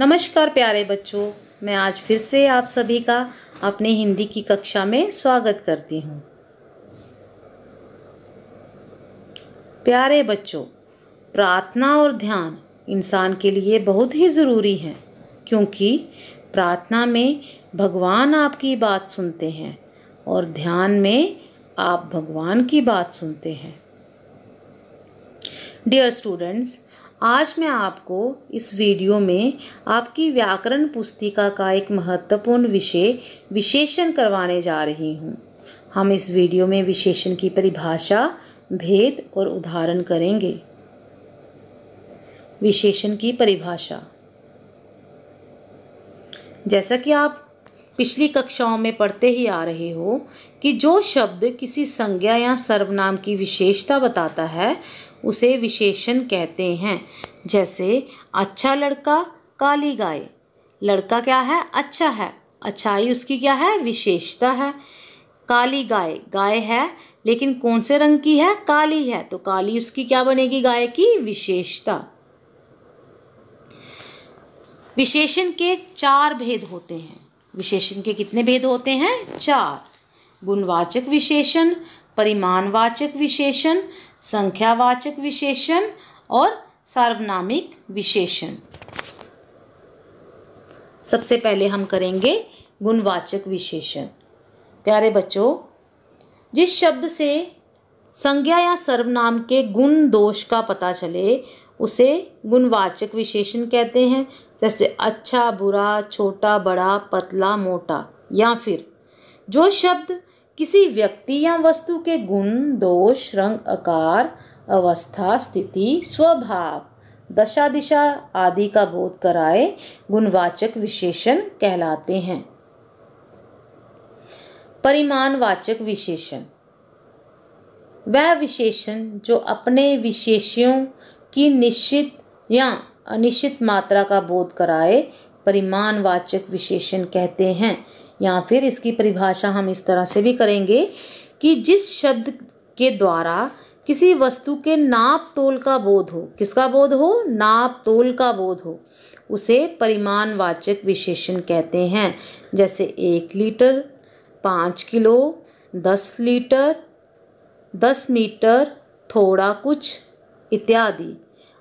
नमस्कार प्यारे बच्चों मैं आज फिर से आप सभी का अपने हिंदी की कक्षा में स्वागत करती हूँ प्यारे बच्चों प्रार्थना और ध्यान इंसान के लिए बहुत ही ज़रूरी है क्योंकि प्रार्थना में भगवान आपकी बात सुनते हैं और ध्यान में आप भगवान की बात सुनते हैं डियर स्टूडेंट्स आज मैं आपको इस वीडियो में आपकी व्याकरण पुस्तिका का एक महत्वपूर्ण विषय विशेषण करवाने जा रही हूँ हम इस वीडियो में विशेषण की परिभाषा भेद और उदाहरण करेंगे विशेषण की परिभाषा जैसा कि आप पिछली कक्षाओं में पढ़ते ही आ रहे हो कि जो शब्द किसी संज्ञा या सर्वनाम की विशेषता बताता है उसे विशेषण कहते हैं जैसे अच्छा लड़का काली गाय लड़का क्या है अच्छा है अच्छाई उसकी क्या है विशेषता है काली गाय गाय है लेकिन कौन से रंग की है काली है तो काली उसकी क्या बनेगी गाय की विशेषता विशेषण के चार भेद होते हैं विशेषण के कितने भेद होते हैं चार गुणवाचक विशेषण परिमाणवाचक विशेषण संख्यावाचक विशेषण और सार्वनामिक विशेषण सबसे पहले हम करेंगे गुणवाचक विशेषण प्यारे बच्चों जिस शब्द से संज्ञा या सर्वनाम के गुण दोष का पता चले उसे गुणवाचक विशेषण कहते हैं जैसे अच्छा बुरा छोटा बड़ा पतला मोटा या फिर जो शब्द किसी व्यक्ति या वस्तु के गुण दोष रंग आकार अवस्था स्थिति स्वभाव दशा दिशा आदि का बोध कराए गुणवाचक विशेषण कहलाते हैं परिमाणवाचक विशेषण वह विशेषण जो अपने विशेष्यों की निश्चित या अनिश्चित मात्रा का बोध कराए परिमाणवाचक विशेषण कहते हैं या फिर इसकी परिभाषा हम इस तरह से भी करेंगे कि जिस शब्द के द्वारा किसी वस्तु के नाप तोल का बोध हो किसका बोध हो नाप तोल का बोध हो उसे परिमाणवाचक विशेषण कहते हैं जैसे एक लीटर पाँच किलो दस लीटर दस मीटर थोड़ा कुछ इत्यादि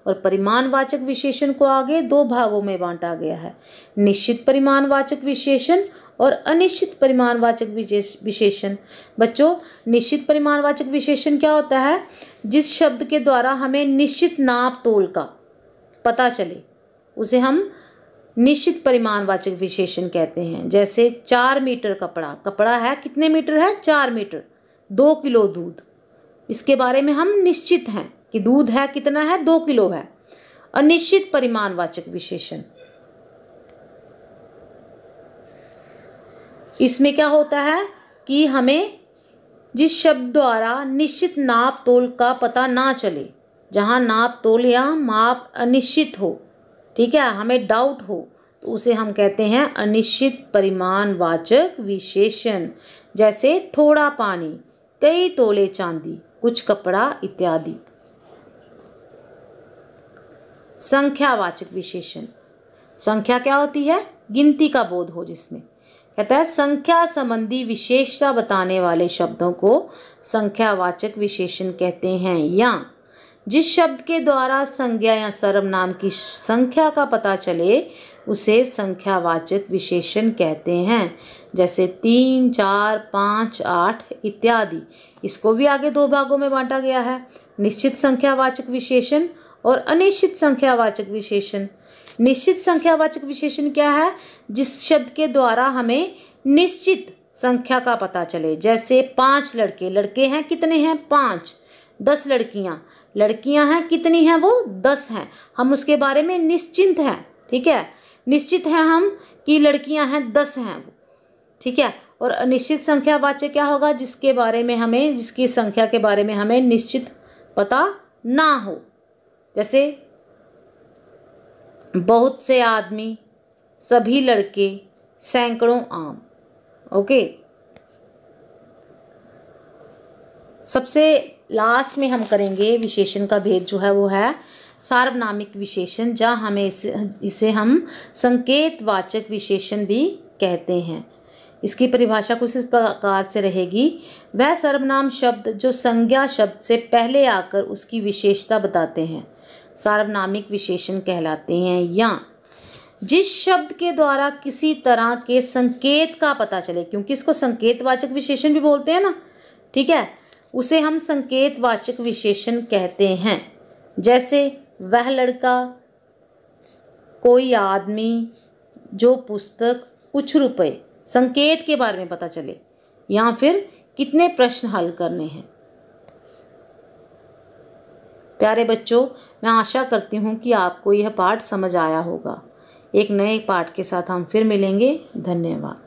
और परिमाणवाचक विशेषण को आगे दो भागों में बांटा गया है निश्चित परिमाणवाचक विशेषण और अनिश्चित परिमाणवाचक विशेषण बच्चों निश्चित परिमाणवाचक विशेषण क्या होता है जिस शब्द के द्वारा हमें निश्चित नाप तोल का पता चले उसे हम निश्चित परिमाणवाचक विशेषण कहते हैं जैसे चार मीटर कपड़ा कपड़ा है कितने मीटर है चार मीटर दो किलो दूध इसके बारे में हम निश्चित हैं कि दूध है कितना है दो किलो है अनिश्चित परिमाणवाचक विशेषण इसमें क्या होता है कि हमें जिस शब्द द्वारा निश्चित नाप तोल का पता ना चले जहाँ नाप तोल या माप अनिश्चित हो ठीक है हमें डाउट हो तो उसे हम कहते हैं अनिश्चित परिमाणवाचक विशेषण जैसे थोड़ा पानी कई तोले चांदी कुछ कपड़ा इत्यादि संख्यावाचक विशेषण संख्या क्या होती है गिनती का बोध हो जिसमें कहता है संख्या संबंधी विशेषता बताने वाले शब्दों को संख्यावाचक विशेषण कहते हैं या जिस शब्द के द्वारा संज्ञा या सर्वनाम की संख्या का पता चले उसे संख्यावाचक विशेषण कहते हैं जैसे तीन चार पाँच आठ इत्यादि इसको भी आगे दो भागों में बांटा गया है निश्चित संख्यावाचक विशेषण और अनिश्चित संख्यावाचक विशेषण निश्चित संख्यावाचक विशेषण क्या है जिस शब्द के द्वारा हमें निश्चित संख्या का पता चले जैसे पांच लड़के लड़के हैं कितने हैं पाँच दस लड़कियां लड़कियां हैं कितनी हैं वो दस हैं हम उसके बारे में निश्चिंत हैं ठीक है निश्चित हैं हम कि लड़कियां हैं दस हैं वो ठीक है और अनिश्चित संख्या वाच्य क्या होगा जिसके बारे में हमें जिसकी संख्या के बारे में हमें निश्चित पता ना हो जैसे बहुत से आदमी सभी लड़के सैकड़ों आम ओके सबसे लास्ट में हम करेंगे विशेषण का भेद जो है वो है सार्वनामिक विशेषण जहाँ हमें इसे इसे हम संकेतवाचक विशेषण भी कहते हैं इसकी परिभाषा कुछ इस प्रकार से रहेगी वह सर्वनाम शब्द जो संज्ञा शब्द से पहले आकर उसकी विशेषता बताते हैं सार्वनामिक विशेषण कहलाते हैं या जिस शब्द के द्वारा किसी तरह के संकेत का पता चले क्योंकि इसको संकेतवाचक विशेषण भी बोलते हैं ना ठीक है उसे हम संकेतवाचक विशेषण कहते हैं जैसे वह लड़का कोई आदमी जो पुस्तक कुछ रुपए संकेत के बारे में पता चले या फिर कितने प्रश्न हल करने हैं प्यारे बच्चों मैं आशा करती हूँ कि आपको यह पाठ समझ आया होगा एक नए पाठ के साथ हम फिर मिलेंगे धन्यवाद